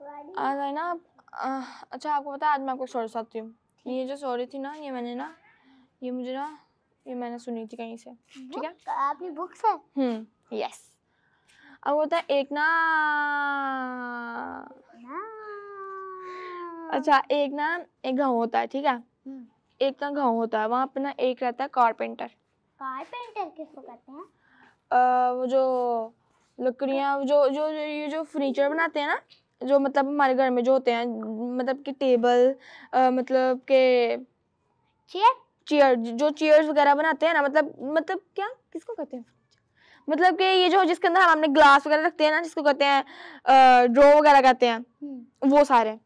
आज ना आ, अच्छा आपको पता है आज मैं आपको सॉरी सकती हूँ ये जो सॉरी थी ना ये मैंने ना ये मुझे ना ये मैंने सुनी थी कहीं से ठीक है आपकी बुक से हम्म यस अब होता है एक ना अच्छा एक ना एक गाँव होता है ठीक है हम्म। एक ना गाँव होता है वहाँ पे ना एक रहता है कारपेंटर कारपेंटर किसको कहते हैं वो जो लकड़ियाँ जो जो ये जो फर्नीचर बनाते हैं ना जो मतलब हमारे घर में जो होते हैं मतलब कि टेबल आ, मतलब के चेयर चेयर जो चेयर्स वगैरह बनाते हैं ना मतलब मतलब क्या किसको कहते हैं मतलब कि ये जो जिसके अंदर हम अपने ग्लास वगैरह रखते हैं ना जिसको कहते हैं ड्रो वगैरह कहते हैं हम्म। वो सारे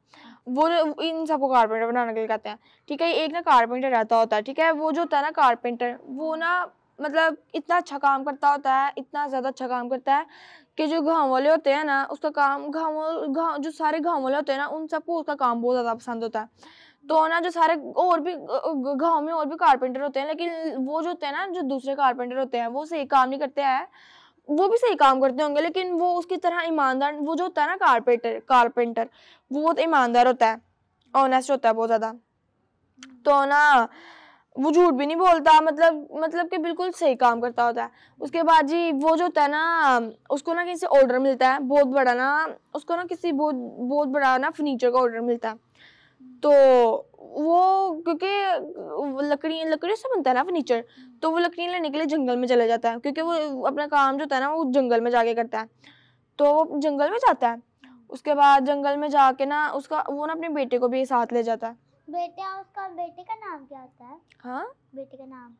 वो इन सबको कारपेंटर बनाने के लिए कहते हैं ठीक है एक ना कारपेंटर रहता होता है ठीक है वो जो होता है ना कारपेंटर वो ना मतलब इतना अच्छा काम करता होता है इतना ज़्यादा अच्छा काम करता है कि जो गाँव वाले होते हैं ना उसका काम गाँव गाँव जो सारे गाँव वाले होते हैं ना उन सबको उसका काम बहुत ज़्यादा पसंद होता है तो ना जो सारे और भी गाँव में और भी कारपेंटर होते हैं लेकिन वो जो होते हैं ना जो दूसरे कारपेंटर होते हैं वो सही काम नहीं करते हैं वो भी सही काम करते होंगे लेकिन वो उसकी तरह ईमानदार वो जो होता है ना कारपेंटर कारपेंटर वो बहुत ईमानदार होता है ऑनेस्ट होता है बहुत ज़्यादा तो ना वो झूठ भी नहीं बोलता मतलब मतलब कि बिल्कुल सही काम करता होता है उसके बाद जी वो जो होता है ना उसको ना कहीं से ऑर्डर मिलता है बहुत बड़ा ना उसको ना किसी बहुत बहुत बड़ा ना फर्नीचर का ऑर्डर मिलता है तो वो क्योंकि लकड़ी लकड़ी से बनता है ना फर्नीचर तो वो लकड़ियाँ लेने के लिए जंगल में चला जाता है क्योंकि वो अपना काम जो होता है ना वो जंगल में जाके करता है तो वो जंगल में जाता है उसके बाद जंगल में जाके ना उसका वो ना अपने बेटे को भी साथ ले जाता है बेटा उसका बेटे का नाम क्या होता है हाँ बेटे का नाम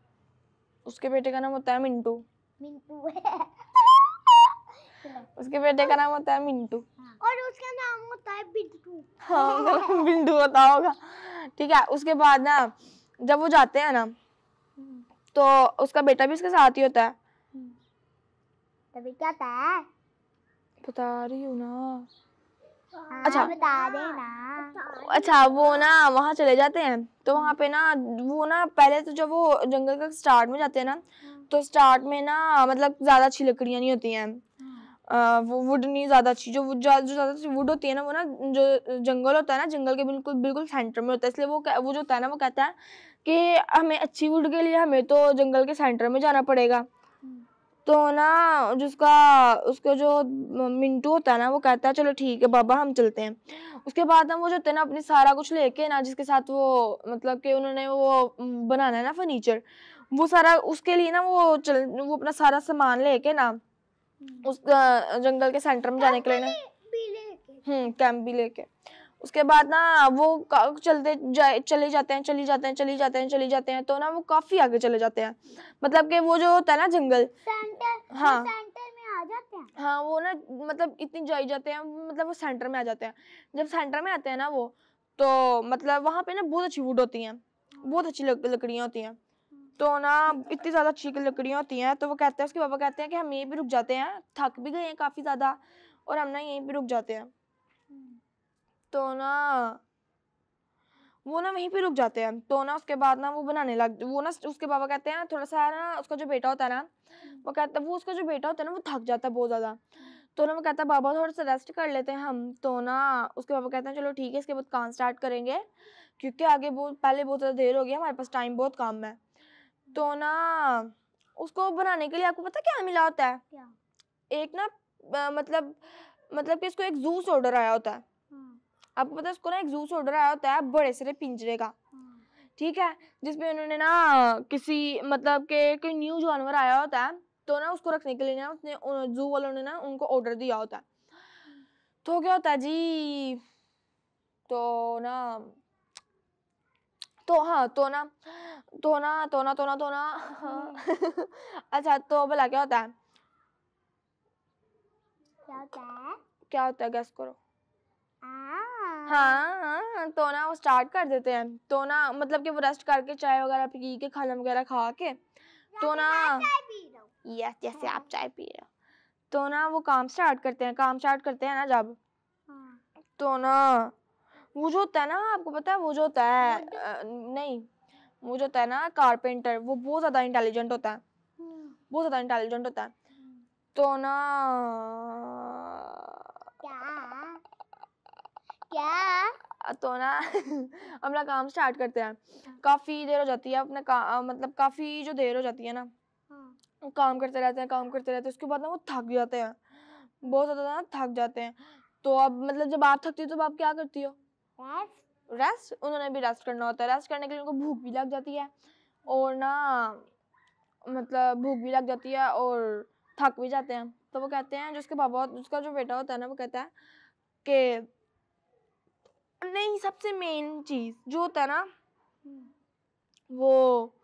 उसके बेटे का नाम होता है मिंटू मिंटू है उसके बेटे का नाम होता है मिंटू हाँ। और उसका नाम होता है बिंटू हाँ मतलब बिंटू होता होगा ठीक है उसके बाद ना जब वो जाते हैं ना हम्म। तो उसका बेटा भी उसके साथ ही होता है हम्म। तभी क्या था बता रही हूँ ना अच्छा हाँ, बता देना अच्छा वो ना वहाँ चले जाते हैं तो वहाँ पे ना वो ना पहले तो जब वो जंगल का स्टार्ट में जाते हैं ना हाँ। तो स्टार्ट में ना मतलब ज़्यादा अच्छी लकड़ियाँ नहीं होती हैं हाँ। वो वुड नहीं ज़्यादा अच्छी जो जो ज़्यादा वुड होती है ना वो ना जो जंगल होता है ना जंगल के बिल्कुल बिल्कुल सेंटर में होता है इसलिए वो वो जो होता है ना वो कहता है कि हमें अच्छी वुड के लिए हमें तो जंगल के सेंटर में जाना पड़ेगा तो ना जिसका उसका जो मिंटू होता है ना वो कहता है चलो ठीक है बाबा हम चलते हैं उसके बाद ना वो जो होते ना अपने सारा कुछ लेके ना जिसके साथ वो मतलब कि उन्होंने वो बनाना है ना फर्नीचर वो सारा उसके लिए ना वो चल वो अपना सारा सामान लेके ना उस जंगल के सेंटर में जाने के लिए ना हम्म कैंप भी लेके हम्म, ले उसके बाद ना वो चलते जाए चले जाते हैं चले जाते हैं चले जाते हैं चले जाते हैं तो ना वो काफी आगे चले जाते हैं मतलब कि वो जो होता है ना जंगल हाँ हाँ वो ना मतलब इतनी जाई जाते हैं मतलब वो सेंटर में आ जाते हैं जब सेंटर में आते हैं ना वो तो मतलब वहाँ पे ना बहुत अच्छी वुड होती हैं बहुत अच्छी लकड़ियाँ होती हैं तो ना इतनी ज़्यादा अच्छी लकड़ियाँ होती हैं तो वो कहते हैं उसके पापा कहते हैं कि हम यहीं पर रुक जाते हैं थक भी गए हैं काफ़ी ज़्यादा और हम ना यहीं पर रुक जाते हैं तो ना वो ना वहीं पे रुक जाते हैं तो ना उसके बाद ना वो बनाने लग वो ना उसके पापा कहते हैं थोड़ा सा ना उसका जो बेटा होता है ना वो हम्म। कहता है वो उसका जो बेटा होता है ना वो थक जाता है बहुत ज़्यादा तो ना वो कहता है बाबा थोड़ा सा रेस्ट कर लेते हैं हम तो ना उसके पापा कहते हैं चलो ठीक है इसके बाद काम स्टार्ट करेंगे क्योंकि आगे बहुत पहले बहुत ज़्यादा देर हो गया हमारे पास टाइम बहुत कम है तो ना उसको बनाने के लिए आपको पता क्या मिला होता है एक ना मतलब मतलब कि इसको एक जूस ऑर्डर आया होता है आपको पता है उसको ना एक जूस ऑर्डर आया होता है बड़े सारे पिंजरे का ठीक है जिसमें उन्होंने ना किसी मतलब के कोई न्यू जानवर आया होता है तो ना उसको रखने के लिए ना उसने जू वालों ने ना उनको ऑर्डर दिया होता है तो क्या होता है जी तो ना तो हाँ तो ना तो ना तो ना तो ना तो ना हाँ। अच्छा तो भला क्या होता है क्या होता है क्या होता है गैस करो आ हाँ हाँ तो ना वो स्टार्ट कर देते हैं तो ना मतलब कि वो रेस्ट करके चाय वगैरह पी के खाना वगैरह खा के तो ना यस यस आप हाँ। चाय पी रहे हो तो ना वो काम स्टार्ट करते हैं काम स्टार्ट करते हैं ना जब हाँ। तो ना वो जो होता है ना आपको पता है वो जो होता है नहीं वो जो होता है ना कारपेंटर वो बहुत ज़्यादा इंटेलिजेंट होता है हम्म। बहुत ज़्यादा इंटेलिजेंट होता है हम्म। तो ना क्या तो ना अपना काम स्टार्ट करते हैं काफ़ी देर हो जाती है अपने का, मतलब काफ़ी जो देर हो जाती है ना हाँ। काम करते रहते हैं काम करते रहते हैं उसके बाद ना वो थक जाते हैं बहुत ज़्यादा ना थक जाते हैं तो अब मतलब जब आप थकती हो तो आप क्या करती हो रेस्ट रेस्ट उन्होंने भी रेस्ट करना होता है रेस्ट करने के लिए उनको भूख भी लग जाती है और ना मतलब भूख भी लग जाती है और थक भी जाते हैं तो वो कहते हैं जो उसके पापा उसका जो बेटा होता है ना वो कहता है कि नहीं सबसे मेन चीज़ जो होता है ना हम्म। वो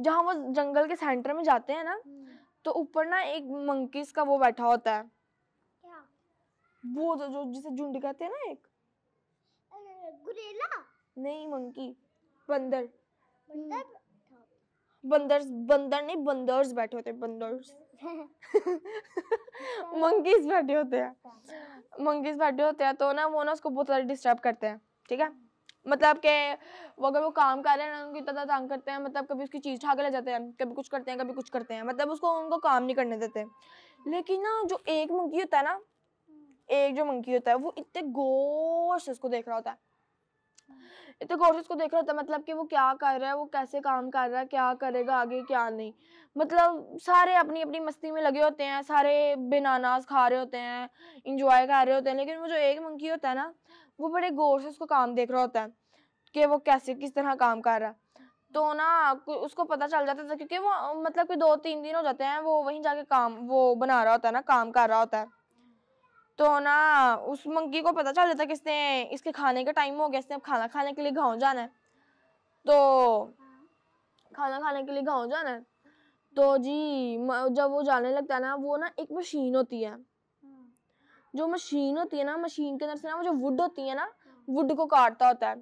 जहाँ वो जंगल के सेंटर में जाते हैं ना हम्म। तो ऊपर ना एक मंकीस का वो बैठा होता है क्या? वो जो जिसे झुंड कहते हैं ना एक गुरेला नहीं मंकी बंदर बंदर हम्म। बंदर बंदर नहीं बंदर्स बैठे होते हैं बंदर्स मंकीज बैठे होते हैं मंकीज अच्छा। बैठे होते हैं तो ना वो ना उसको बहुत ज़्यादा डिस्टर्ब करते हैं ठीक है मतलब के वो अगर वो काम कर रहे हैं उनको इतना तंग करते हैं मतलब कभी उसकी चीज़ ठाक ले जाते हैं कभी कुछ करते हैं कभी कुछ करते हैं मतलब उसको उनको काम नहीं करने देते लेकिन ना जो एक मंकी होता है ना एक जो मंकी होता है वो इतने गौर से उसको देख रहा होता है इतने गौर से उसको देख रहा होता है मतलब कि वो क्या कर रहा है वो कैसे काम कर रहा है क्या करेगा आगे क्या नहीं मतलब सारे अपनी अपनी मस्ती में लगे होते हैं सारे बेनानाज खा रहे होते हैं इंजॉय कर रहे होते हैं लेकिन वो जो एक मंकी होता है ना वो बड़े गौर से उसको काम देख रहा होता है कि वो कैसे किस तरह काम कर रहा है तो ना उसको पता चल जाता था क्योंकि वो मतलब कि दो तीन दिन हो जाते हैं वो वहीं जाके काम वो बना रहा होता है ना काम कर रहा होता है तो ना उस मंकी को पता चल जाता कि इसने इसके खाने का टाइम हो गया इसने अब खाना खाने के लिए गाँव जाना है तो खाना खाने के लिए गाँव जाना है तो जी जब वो जाने लगता है ना वो ना एक मशीन होती है जो मशीन होती है ना मशीन के अंदर से ना वो जो वुड होती है ना वुड हाँ। को काटता होता है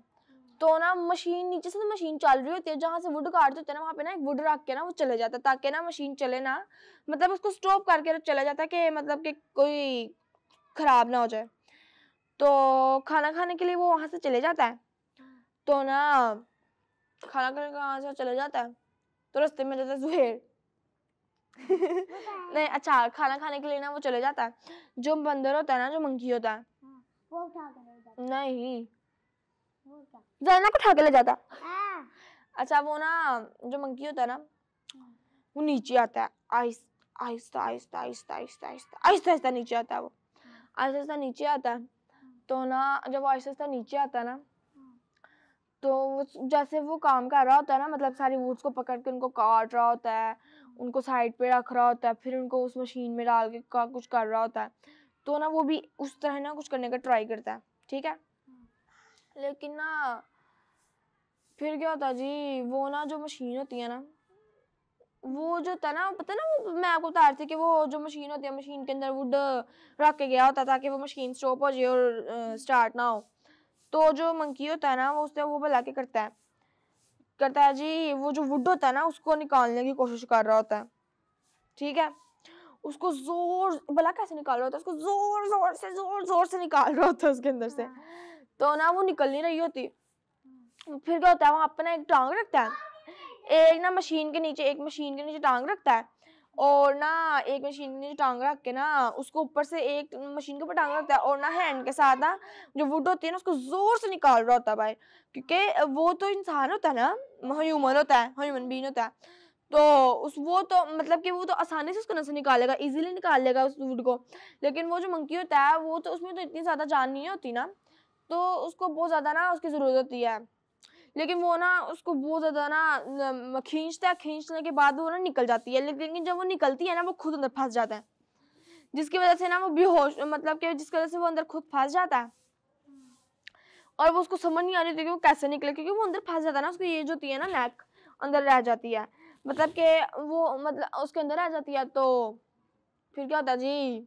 तो ना मशीन नीचे से तो मशीन चल रही होती है जहाँ से वुड काटते होते हैं ना वहाँ पे ना एक वुड रख के ना वो चले जाता है ताकि ना मशीन चले ना मतलब उसको स्टॉप करके तो चला जाता है कि मतलब कि कोई ख़राब ना हो जाए तो खाना खाने के लिए वो वहां हाँ। तो से चले जाता है तो ना खाना खाने के वहां से चले जाता है तो रस्ते में जाता है जुहेर नहीं अच्छा खाना खाने के लिए ना वो चले जाता है जो बंदर होता है ना जो मंकी होता है हाँ, वो उठा के नहीं जैनब उठा के ले जाता हाँ। अच्छा वो ना जो मंकी होता है ना हाँ। वो नीचे आता है आहिस्ता आहिस्ता आहिस्ता आहिस्ता आहिस्ता आहिस्ता आहिस्ता आहिस्ता नीचे आता है वो आहिस्ता आहिस्ता नीचे आता है तो ना जब वो आहिस्ता आहिस्ता नीचे आता है ना तो जैसे वो काम कर रहा होता है ना मतलब सारी वूड्स को पकड़ के उनको काट रहा होता है उनको साइड पे रख रहा होता है फिर उनको उस मशीन में डाल के का कुछ कर रहा होता है तो ना वो भी उस तरह ना कुछ करने का ट्राई करता है ठीक है लेकिन ना फिर क्या होता जी वो ना जो मशीन होती है ना वो जो था ना पता ना वो मैं आपको बता रही थी कि वो जो मशीन होती है मशीन के अंदर वुड रख के गया होता ताकि वो मशीन स्टॉप हो जाए और स्टार्ट ना हो तो जो मंकी होता है ना वो उससे वो बुला के करता है करता है जी वो जो वुड होता है ना उसको निकालने की कोशिश कर रहा होता है ठीक है उसको जोर भला कैसे निकाल रहा होता है उसको जोर जोर से जोर जोर से निकाल रहा होता है उसके अंदर से हाँ। तो ना वो निकल नहीं रही होती हाँ। फिर क्या होता है वो अपना एक टांग रखता है एक ना मशीन के नीचे एक मशीन के नीचे टांग रखता है और ना एक मशीन ने जो टांग रख के ना उसको ऊपर से एक मशीन के ऊपर टांग रखता है और ना हैंड के साथ ना जो वुड होती है ना उसको ज़ोर से निकाल रहा होता है भाई क्योंकि वो तो इंसान होता है ना ह्यूमन होता है ह्यूमन बीन होता है तो उस वो तो मतलब कि वो तो आसानी से उसको नजर निकालेगा इजीली निकाल लेगा उस वुड को लेकिन वो जो मंकी होता है वो तो उसमें तो इतनी ज़्यादा जान नहीं होती ना तो उसको बहुत ज़्यादा ना उसकी ज़रूरत होती है लेकिन वो ना उसको बहुत ज़्यादा ना खींचता है खींचने के बाद वो ना निकल जाती है लेकिन जब वो निकलती है ना वो खुद अंदर फंस जाता है जिसकी वजह से ना वो बेहोश मतलब कि जिसकी वजह से वो अंदर खुद फंस जाता है और वो उसको समझ नहीं आ रही थी कि वो कैसे निकले क्योंकि वो अंदर फंस जाता है ना उसकी जो होती है ना नेक अंदर रह जाती है मतलब कि वो मतलब उसके अंदर रह जाती है तो फिर क्या होता है जी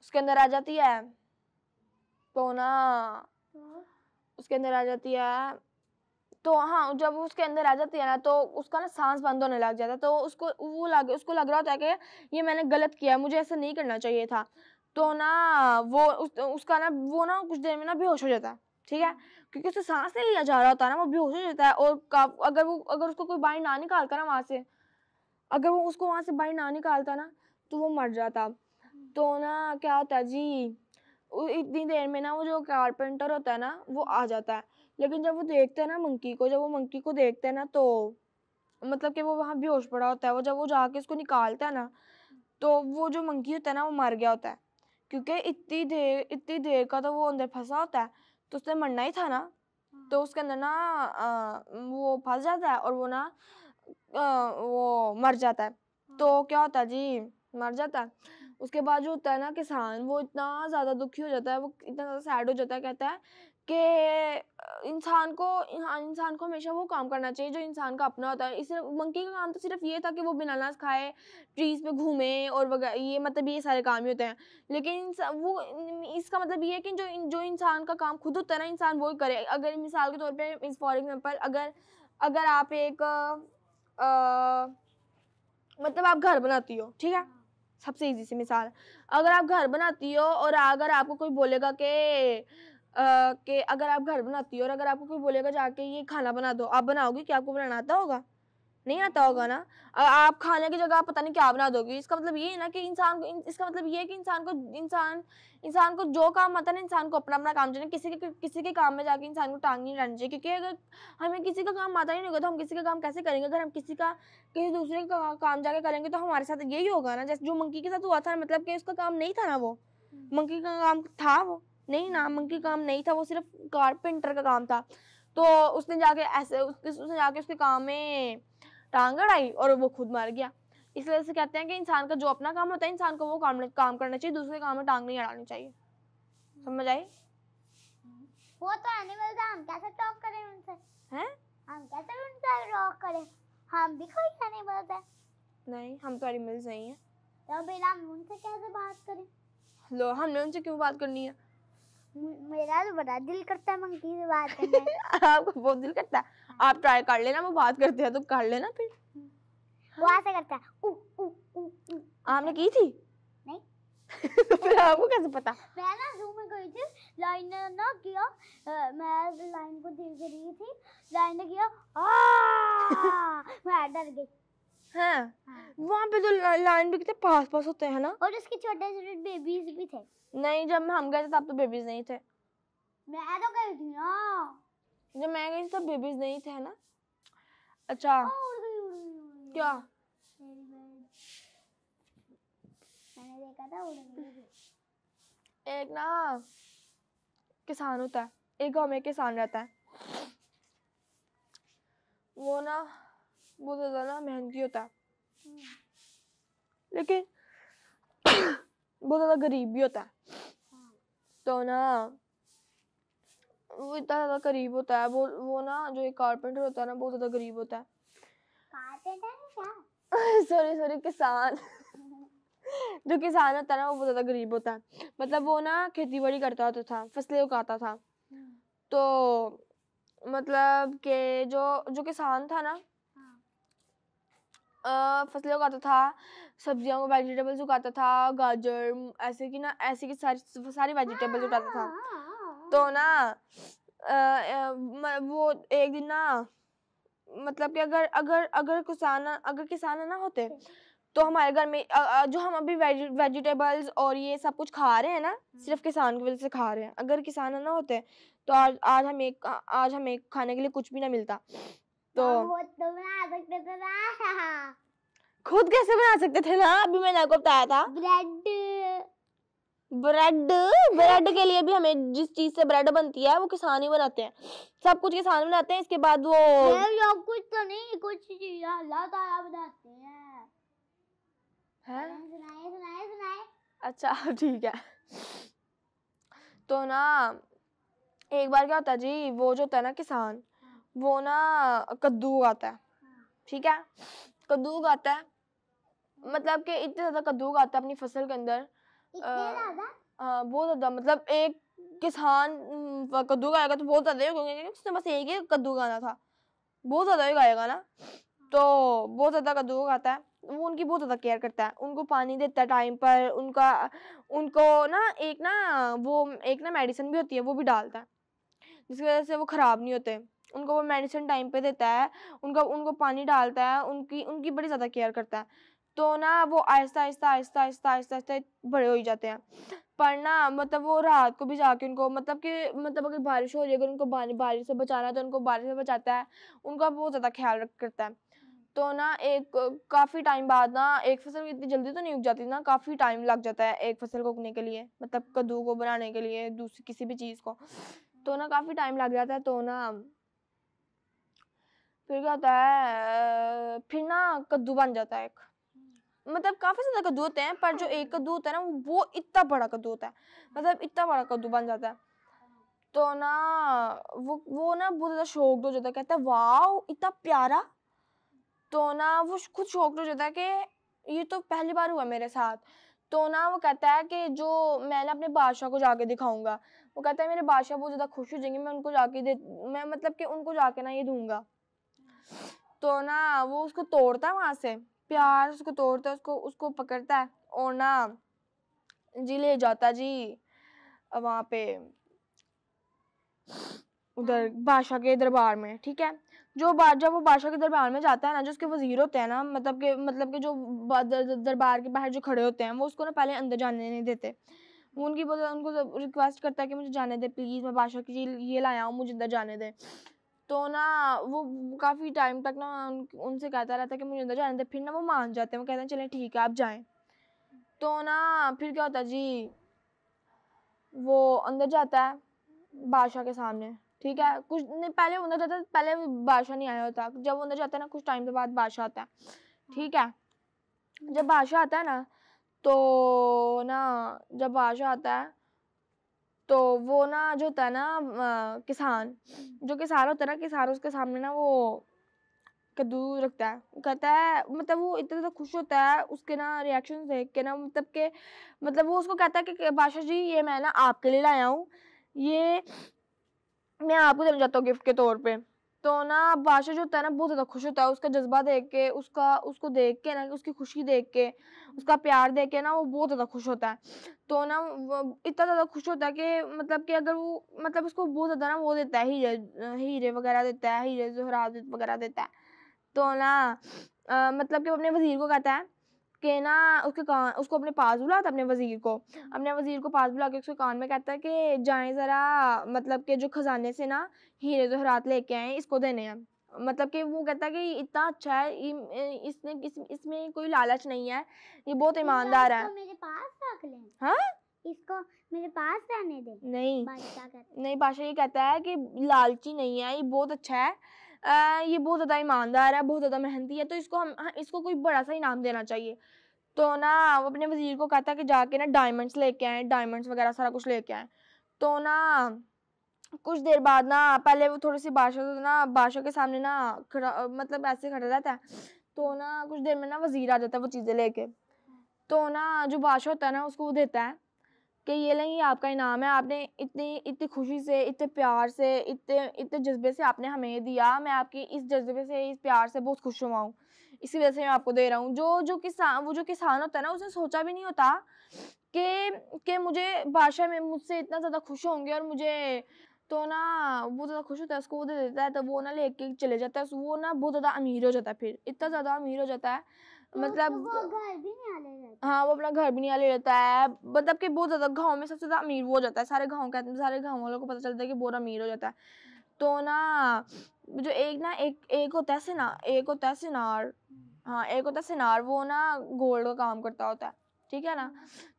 उसके अंदर आ जाती है तो ना हाँ। उसके अंदर आ जाती है तो हाँ जब उसके अंदर आ जाती है ना तो उसका ना सांस बंद होने लग जाता है तो उसको वो लग उसको लग रहा होता है कि ये मैंने गलत किया मुझे ऐसा नहीं करना चाहिए था तो ना वो उस, उसका ना वो ना कुछ देर में ना बेहोश हो जाता है ठीक है क्योंकि उससे सांस नहीं लिया जा रहा होता ना वो बेहोश हो जाता है और अगर वो अगर उसको कोई बाहर ना निकालता ना वहाँ से अगर वो उसको वहाँ से बाहर ना निकालता ना तो वो मर जाता तो ना क्या होता है जी इतनी देर में ना वो जो कारपेंटर होता है ना वो आ जाता है लेकिन जब वो देखते हैं ना मंकी को जब वो मंकी को देखते हैं ना तो मतलब कि वो वहाँ बेहोश पड़ा होता है वो जब वो जाके उसको निकालता है ना तो वो जो मंकी होता है ना वो मर गया होता है क्योंकि इतनी देर इतनी देर का तो वो अंदर फंसा होता है तो उसने मरना ही था ना तो हाँ। उसके अंदर ना वो फंस जाता है और वो ना वो मर जाता है तो हाँ। क्या होता है जी मर जाता है उसके बाद जो होता है ना किसान वो इतना ज़्यादा दुखी हो जाता है वो इतना ज़्यादा सैड हो जाता है कहता है कि इंसान को इंसान को हमेशा वो काम करना चाहिए जो इंसान का अपना होता है इस मंकी का काम तो सिर्फ ये था कि वो बनानास खाए ट्रीज़ पे घूमे और वगैरह ये मतलब ये सारे काम ही होते हैं लेकिन वो इसका मतलब ये है कि जो जो इंसान का काम खुद होता है ना इंसान वो करे अगर मिसाल के तौर पर फॉर एग्ज़ाम्पल अगर अगर आप एक आ, मतलब आप घर बनाती हो ठीक है सबसे इजी सी मिसाल अगर आप घर बनाती हो और अगर आपको कोई बोलेगा कि कि अगर आप घर बनाती हो और अगर आपको कोई बोलेगा जाके ये खाना बना दो आप बनाओगी क्या आपको बनाना आता होगा नहीं आता होगा ना आप खाने की जगह आप पता नहीं क्या बना दोगे इसका मतलब ये है ना कि इंसान को इसका मतलब ये है कि इंसान को इंसान इंसान को जो काम आता है ना इंसान को अपना अपना काम चाहिए किसी के किसी के काम में जाके इंसान को टांग नहीं रहनी चाहिए क्योंकि अगर हमें किसी का काम आता ही नहीं होगा तो हम किसी का काम कैसे करेंगे अगर हम किसी का किसी दूसरे का काम जाके करेंगे तो हमारे साथ यही होगा ना जैसे जो मंकी के साथ हुआ था मतलब कि उसका काम नहीं था ना वो हम्म। मंकी का काम था वो नहीं नामुमकिन काम नहीं था वो सिर्फ कारपेंटर का काम था तो उसने जाके ऐसे उसने जाके उसके काम में टांग अड़ाई और वो खुद मर गया इस वजह से कहते हैं कि इंसान का जो अपना काम होता है इंसान को वो काम काम करना चाहिए दूसरे काम में टांग नहीं अड़ानी चाहिए समझ आई वो तो एनिमल था हम कैसे टॉक करें उनसे हैं हम कैसे उनसे टॉक करें हम भी कोई एनिमल है नहीं हम तो एनिमल्स नहीं हैं तो फिर हम उनसे कैसे बात करें लो हमने उनसे क्यों बात करनी है मेरा तो बड़ा दिल करता है मंकी से बात करने आपको बहुत दिल करता है हाँ। आप ट्राई कर लेना वो बात करते हैं तो कर लेना फिर वो ऐसे करता है आपने की थी तो फिर आपको कैसे पता मैं ना जूम में गई थी लाइन ने ना किया आ, मैं लाइन को देख रही थी लाइन ने किया आ मैं डर गई हाँ, हाँ। वहाँ पे तो लाइन भी कितने पास पास होते हैं ना और उसके छोटे छोटे बेबीज भी थे नहीं जब हम गए थे तब तो बेबीज नहीं थे मैं तो गई थी ना हाँ। जब मैं गई थी तब बेबीज नहीं थे ना अच्छा क्या एक ना किसान होता है एक गांव में किसान रहता है वो ना बहुत तो ज़्यादा महंगी होता है लेकिन बहुत ज़्यादा गरीब भी होता है तो ना वो इतना ज़्यादा गरीब होता है वो वो ना जो एक कारपेंटर होता है ना बहुत ज़्यादा गरीब होता है सॉरी सॉरी किसान जो किसान होता है ना वो बहुत ज़्यादा गरीब होता है मतलब वो ना खेती बाड़ी करता होता था फसलें उगाता था हम्म। तो मतलब के जो जो किसान था ना फसलें उगाता था सब्जियों को वेजिटेबल्स उगाता था गाजर ऐसे की ना ऐसे की सारी सारी वेजिटेबल्स उगाता था तो हाँ। ना आ, आ, वो एक दिन ना मतलब कि अगर अगर अगर किसान अगर किसान ना होते तो हमारे घर में जो हम अभी वेजिटेबल्स और ये सब कुछ खा रहे हैं ना हम्म। सिर्फ किसान की वजह से खा रहे हैं अगर किसान ना होते तो आज आज हमें आज हमें खाने के लिए कुछ भी ना मिलता तो, तो खुद कैसे बना सकते थे ना अभी मैंने आपको बताया था ब्रेड ब्रेड ब्रेड के लिए भी हमें जिस चीज से ब्रेड बनती है वो किसान ही बनाते हैं सब कुछ किसान बनाते हैं इसके बाद वो कुछ तो नहीं कुछ बनाते हैं है? अच्छा ठीक है तो ना एक बार क्या होता है जी वो जो होता है ना किसान वो ना कद्दू उगाता है ठीक है कद्दू उगाता है मतलब कि इतने ज़्यादा कद्दू उगाता है अपनी फसल के अंदर हाँ, बहुत ज़्यादा मतलब एक किसान कद्दू उगाएगा तो बहुत ज़्यादा क्योंकि उसने बस एक ही कद्दू उगाना था बहुत ज़्यादा ही उगाएगा ना तो बहुत ज़्यादा कद्दू उगाता है वो उनकी बहुत ज़्यादा केयर करता है उनको पानी देता है टाइम पर उनका उनको ना एक ना वो एक ना मेडिसिन भी होती है वो भी डालता है जिसकी वजह से वो ख़राब नहीं होते उनको वो मेडिसिन टाइम पे देता है उनका उनको पानी डालता है उनकी उनकी बड़ी ज़्यादा केयर करता है तो ना वो आहिस्ता आहिस्ता आहिस्ता आहिस्ता आहिस्ता आहिस्ता बड़े हो ही जाते हैं पर ना मतलब वो रात को भी जाके उनको मतलब कि मतलब अगर बारिश हो रही है अगर उनको बारिश से बचाना है तो उनको बारिश से बचाता है उनका बहुत ज़्यादा ख्याल करता है तो ना एक काफ़ी टाइम बाद ना एक फसल इतनी जल्दी तो नहीं उग जाती ना काफ़ी टाइम लग जाता है एक फसल को उगने के लिए मतलब कद्दू को बनाने के लिए दूसरी किसी भी चीज़ को तो ना काफ़ी टाइम लग जाता है तो ना फिर क्या होता है फिर ना कद्दू बन जाता है एक मतलब काफ़ी ज़्यादा कद्दू होते हैं पर जो एक हाँ। कद्दू होता है ना वो इतना बड़ा कद्दू होता है मतलब इतना बड़ा कद्दू बन जाता है तो ना वो वो ना बहुत ज़्यादा शौक हो जाता है कहता है वाह इतना प्यारा तो ना वो खुद शौक हो जाता है कि ये तो पहली बार हुआ मेरे साथ तो ना वो कहता है कि जो मैं ना अपने बादशाह को जाके दिखाऊंगा वो कहता है मेरे बादशाह बहुत ज़्यादा खुश हो जाएंगे मैं उनको जाके दे मैं मतलब कि उनको जाके ना ये दूंगा तो ना वो उसको तोड़ता है वहाँ से प्यार उसको तोड़ता है उसको उसको पकड़ता है और ना जी ले जाता जी वहां पे उधर हाँ। बादशाह के दरबार में ठीक है जो जब वो बादशाह के दरबार में जाता है ना जो उसके वजीर होते हैं ना मतलब के मतलब के जो दरबार के बाहर जो खड़े होते हैं वो उसको ना पहले अंदर जाने नहीं देते वो उनकी उनको रिक्वेस्ट करता है कि मुझे जाने दे प्लीज़ मैं बादशाह की ये लाया हूँ मुझे अंदर जाने दे तो ना वो काफ़ी टाइम तक ना उन, उनसे कहता रहता कि मुझे अंदर जाने दे फिर ना वो मान जाते हैं वो कहते हैं चलें ठीक है आप जाएं तो ना फिर क्या होता जी वो अंदर जाता है बादशाह के सामने ठीक है कुछ नहीं पहले अंदर जाता पहले बादशाह नहीं आया होता जब वो अंदर जाता है ना कुछ टाइम के बाद बादशाह आता है ठीक है जब बादशाह आता है ना तो ना जब बादशाह आता है तो वो ना जो होता है ना किसान जो किसान होता है ना किसान उसके सामने ना वो कद्दू रखता है कहता है मतलब वो इतना ज़्यादा खुश होता है उसके ना रिएक्शन देख के ना मतलब के मतलब वो उसको कहता है कि बादशाह जी ये मैं ना आपके लिए लाया हूँ ये मैं आपको देना चाहता हूँ गिफ्ट के तौर पे तो ना बादशाह जो होता है ना बहुत ज़्यादा खुश होता है उसका जज्बा देख के उसका उसको देख के ना उसकी खुशी देख के उसका प्यार दे के ना वो बहुत ज़्यादा खुश होता है तो ना इतना ज़्यादा खुश होता है कि मतलब कि अगर वो मतलब उसको बहुत ज़्यादा ना वो देता है हीरे हीरे वगैरह देता है हीरे जहरात वगैरह देता है तो ना आ, मतलब कि अपने वज़ीर को कहता है कि ना उसके कान उसको अपने पास बुलाता तो अपने वज़ीर को अपने वज़ीर को पास बुला के उसके कान में कहता है कि जाएँ ज़रा मतलब कि जो ख़जाने से ना हीरे जहरात लेके आए इसको देने हैं मतलब कि वो कहता है कि इतना अच्छा है इसने इस, इसमें कोई लालच नहीं है ये बहुत तो ईमानदार है मेरे पास रख ले हाँ इसको मेरे पास रहने दे नहीं नहीं बादशाह ये कहता है कि लालची नहीं है ये बहुत अच्छा है आ, ये बहुत ज़्यादा ईमानदार है बहुत ज़्यादा मेहनती है तो इसको हम हाँ, इसको कोई बड़ा सा इनाम देना चाहिए तो ना वो अपने वजीर को कहता है कि जाके ना डायमंड्स लेके आए डायमंड्स वगैरह सारा कुछ लेके आए तो ना कुछ देर बाद ना पहले वो थोड़ी सी बादशाह तो ना बादशाह के सामने ना खड़ा मतलब ऐसे खड़ा रहता है तो ना कुछ देर में ना वजीर आ जाता है वो चीज़ें लेके तो ना जो बादशाह होता है ना उसको वो देता है कि ये नहीं आपका इनाम है आपने इतनी इतनी खुशी से इतने प्यार से इतने इतने जज्बे से आपने हमें दिया मैं आपकी इस जज्बे से इस प्यार से बहुत खुश हुआ हूँ इसी वजह से मैं आपको दे रहा हूँ जो जो किसान वो जो किसान होता है ना उसने सोचा भी नहीं होता कि कि मुझे बादशाह में मुझसे इतना ज़्यादा खुश होंगे और मुझे तो ना बहुत ज़्यादा खुश होता है उसको वो दे देता है तो वो ना लेके चले जाता है वो ना बहुत ज़्यादा अमीर हो जाता है फिर इतना ज़्यादा अमीर हो जाता है हाँ, तो मतलब तो घर भी नहीं हाँ वो अपना घर भी नहीं ले लेता है मतलब कि बहुत ज़्यादा गाँव में सबसे ज़्यादा अमीर वो हो जाता है सारे गाँव कहते हैं सारे गाँव वालों को पता चलता है कि बहुत अमीर हो जाता है तो ना जो एक ना एक एक होता है सिनार एक होता है सिनार हम्म। हाँ एक होता है सिनार वो ना गोल्ड का काम करता होता है ठीक है ना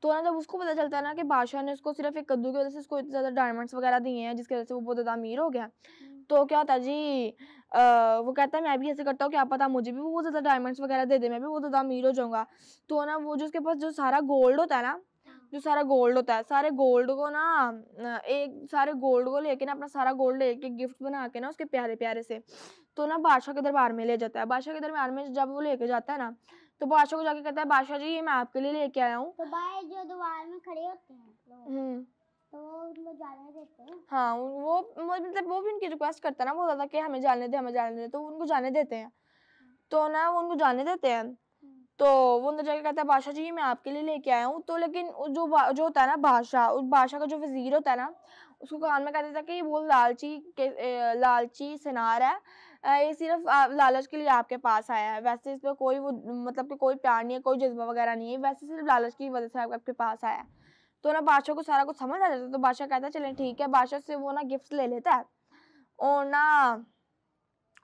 तो ना जब उसको पता चलता है ना कि बादशाह ने उसको सिर्फ एक कद्दू की वजह से उसको इतने ज़्यादा डायमंड्स वगैरह दिए हैं जिसकी वजह से वो बहुत ज़्यादा अमीर हो गया हम्म। तो क्या होता है जी आ, वो कहता है मैं भी ऐसे करता हूँ क्या पता मुझे भी बहुत ज़्यादा डायमंड्स वगैरह दे दे मैं भी बहुत ज़्यादा अमीर हो जाऊँगा तो ना वो जो उसके पास जो सारा गोल्ड होता है ना हाँ। जो सारा गोल्ड होता है सारे गोल्ड को ना एक सारे गोल्ड को लेके ना अपना सारा गोल्ड लेके गिफ्ट बना के ना उसके प्यारे प्यारे से तो ना बादशाह के दरबार में ले जाता है बादशाह के दरबार में जब वो लेके जाता है ना तो बादशाह को जाके कहता है बादशाह जी ये मैं आपके लिए लेके आया हूँ तो जो दीवार में खड़े होते हैं हम्म। तो जाने देते हैं हाँ वो मतलब वो भी उनकी रिक्वेस्ट करता है ना बहुत ज़्यादा कि हमें जाने दे हमें जाने दे तो उनको जाने देते हैं तो ना वो उनको जाने देते हैं तो वो अंदर जाके कहता है बादशाह जी मैं आपके लिए लेके आया हूँ तो लेकिन जो जो होता है ना बादशाह उस बादशाह का जो वजीर होता है ना उसको कान में कहता था कि वो लालची लालची सिनार है ये सिर्फ लालच के लिए आपके पास आया है वैसे इस पर कोई वो मतलब कि कोई प्यार नहीं है कोई जज्बा वगैरह नहीं है वैसे सिर्फ लालच की वजह से आपके पास आया तो ना बादशाह को सारा कुछ समझ आ जाता है तो बादशाह कहता है ठीक है बादशाह से वो ना गिफ्ट ले लेता है और ना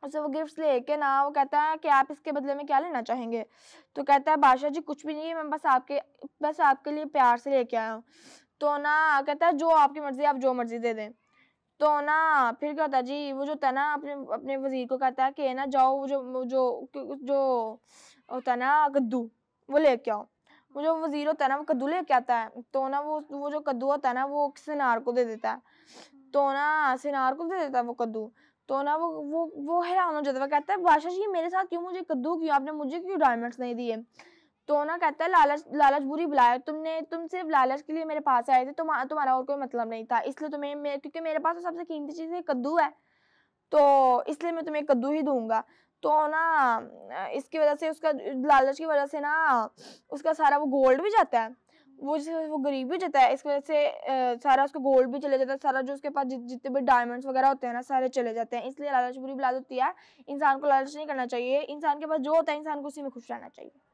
उसे वो गिफ्ट्स लेके ना वो कहता है कि आप इसके बदले में क्या लेना चाहेंगे तो कहता है बादशाह जी कुछ भी नहीं है मैं बस आपके बस आपके लिए प्यार से लेके आया हूँ तो ना कहता है जो आपकी मर्ज़ी आप जो मर्ज़ी दे दें तो ना फिर क्या होता जी वो जो था ना अपने अपने वजीर को कहता है कि ना जाओ वो जो जो जो होता है ना कद्दू वो लेके आओ वो जो वजीर होता है ना वो कद्दू लेके आता है तो ना वो वो जो कद्दू होता है ना वो सिनार को दे देता है तो ना सिनार को दे देता है वो कद्दू तो ना वो वो वो हैरान हो जाता है कहता है बादशाह जी मेरे साथ क्यों मुझे कद्दू क्यों आपने मुझे क्यों डायमंड्स नहीं दिए तो ना कहता है लालच लालच बुरी बुलाया तुमने तुम सिर्फ लालच के लिए मेरे पास आए थे तुम तुम्हारा और कोई मतलब नहीं था इसलिए तुम्हें मेरे क्योंकि मेरे पास तो सबसे कीमती चीज़ है कद्दू है तो इसलिए मैं तुम्हें कद्दू ही दूंगा तो ना इसकी वजह से उसका लालच की वजह से ना उसका सारा वो गोल्ड भी जाता है वो जिससे वो गरीब भी जाता है इसकी वजह से सारा उसका गोल्ड भी चले जाता है सारा जो उसके पास जित, जितने भी डायमंड्स वगैरह होते हैं ना सारे चले जाते हैं इसलिए लालच बुरी बिलाद होती है इंसान को लालच नहीं करना चाहिए इंसान के पास जो होता है इंसान को उसी में खुश रहना चाहिए